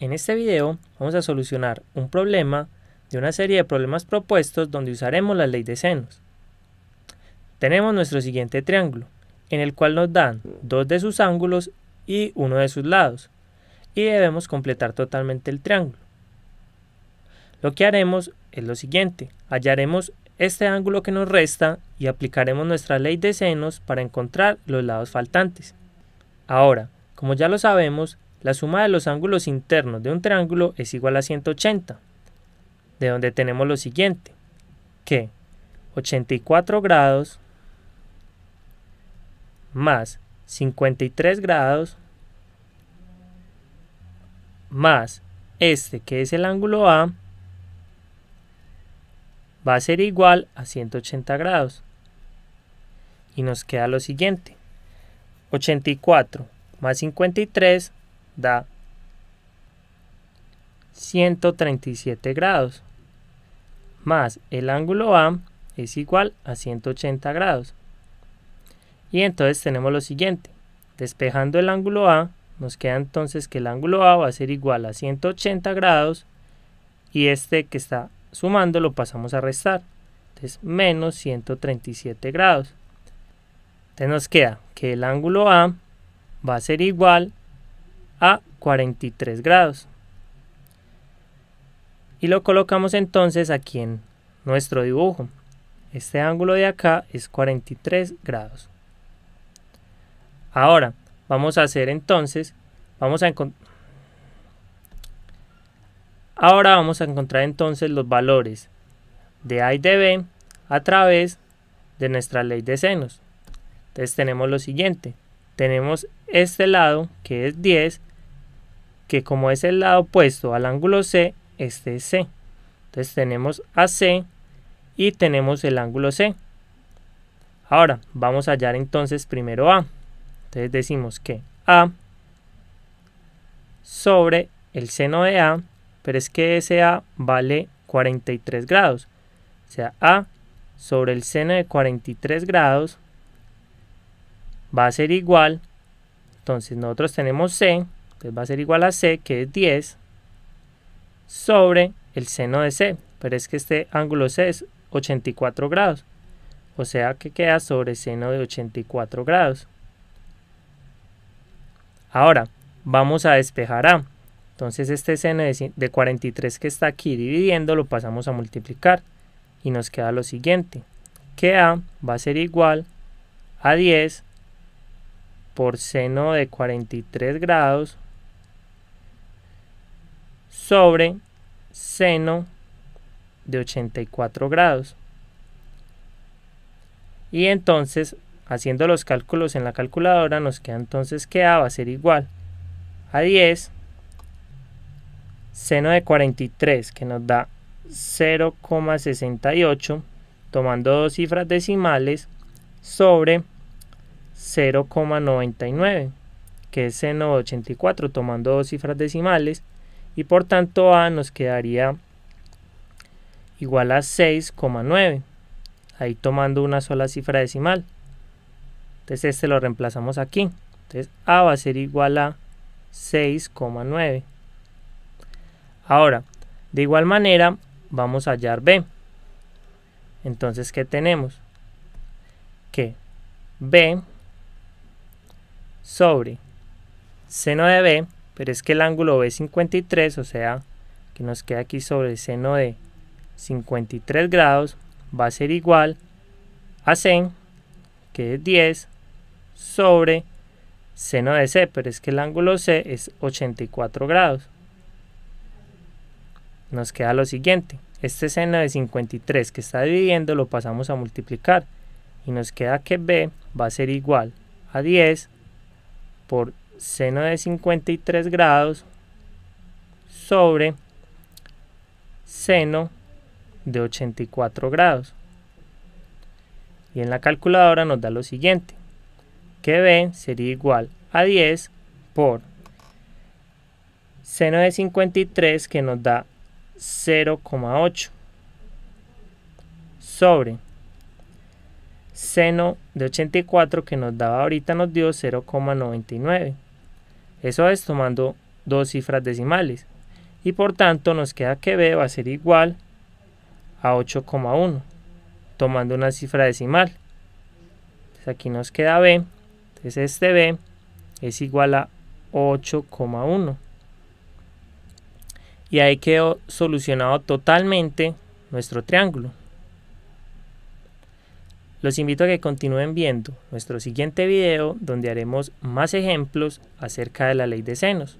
En este video vamos a solucionar un problema de una serie de problemas propuestos donde usaremos la ley de senos. Tenemos nuestro siguiente triángulo, en el cual nos dan dos de sus ángulos y uno de sus lados, y debemos completar totalmente el triángulo. Lo que haremos es lo siguiente, hallaremos este ángulo que nos resta y aplicaremos nuestra ley de senos para encontrar los lados faltantes. Ahora, como ya lo sabemos, la suma de los ángulos internos de un triángulo es igual a 180, de donde tenemos lo siguiente, que 84 grados más 53 grados más este que es el ángulo A va a ser igual a 180 grados. Y nos queda lo siguiente. 84 más 53 da 137 grados más el ángulo A es igual a 180 grados. Y entonces tenemos lo siguiente. Despejando el ángulo A, nos queda entonces que el ángulo A va a ser igual a 180 grados y este que está sumando lo pasamos a restar. Entonces menos 137 grados. Entonces nos queda que el ángulo A va a ser igual a 43 grados. Y lo colocamos entonces aquí en nuestro dibujo. Este ángulo de acá es 43 grados. Ahora, vamos a hacer entonces, vamos a Ahora vamos a encontrar entonces los valores de A y de B a través de nuestra ley de senos. Entonces tenemos lo siguiente. Tenemos este lado que es 10 que como es el lado opuesto al ángulo C, este es C. Entonces tenemos AC y tenemos el ángulo C. Ahora, vamos a hallar entonces primero A. Entonces decimos que A sobre el seno de A, pero es que ese A vale 43 grados. O sea, A sobre el seno de 43 grados va a ser igual. Entonces nosotros tenemos C entonces va a ser igual a C, que es 10, sobre el seno de C. Pero es que este ángulo C es 84 grados. O sea que queda sobre seno de 84 grados. Ahora, vamos a despejar A. Entonces este seno de 43 que está aquí dividiendo lo pasamos a multiplicar. Y nos queda lo siguiente. Que A va a ser igual a 10 por seno de 43 grados sobre seno de 84 grados. Y entonces, haciendo los cálculos en la calculadora, nos queda entonces que A va a ser igual a 10 seno de 43, que nos da 0,68, tomando dos cifras decimales, sobre 0,99, que es seno de 84, tomando dos cifras decimales, y por tanto A nos quedaría igual a 6,9 ahí tomando una sola cifra decimal entonces este lo reemplazamos aquí entonces A va a ser igual a 6,9 ahora de igual manera vamos a hallar B entonces ¿qué tenemos? que B sobre seno de B pero es que el ángulo B53, o sea, que nos queda aquí sobre el seno de 53 grados, va a ser igual a sen, que es 10, sobre seno de C, pero es que el ángulo C es 84 grados. Nos queda lo siguiente, este seno de 53 que está dividiendo lo pasamos a multiplicar y nos queda que B va a ser igual a 10 por seno de 53 grados sobre seno de 84 grados. Y en la calculadora nos da lo siguiente, que B sería igual a 10 por seno de 53 que nos da 0,8 sobre seno de 84 que nos daba ahorita nos dio 0,99 eso es tomando dos cifras decimales. Y por tanto nos queda que B va a ser igual a 8,1 tomando una cifra decimal. Entonces aquí nos queda B. Entonces este B es igual a 8,1. Y ahí quedó solucionado totalmente nuestro triángulo. Los invito a que continúen viendo nuestro siguiente video donde haremos más ejemplos acerca de la ley de senos.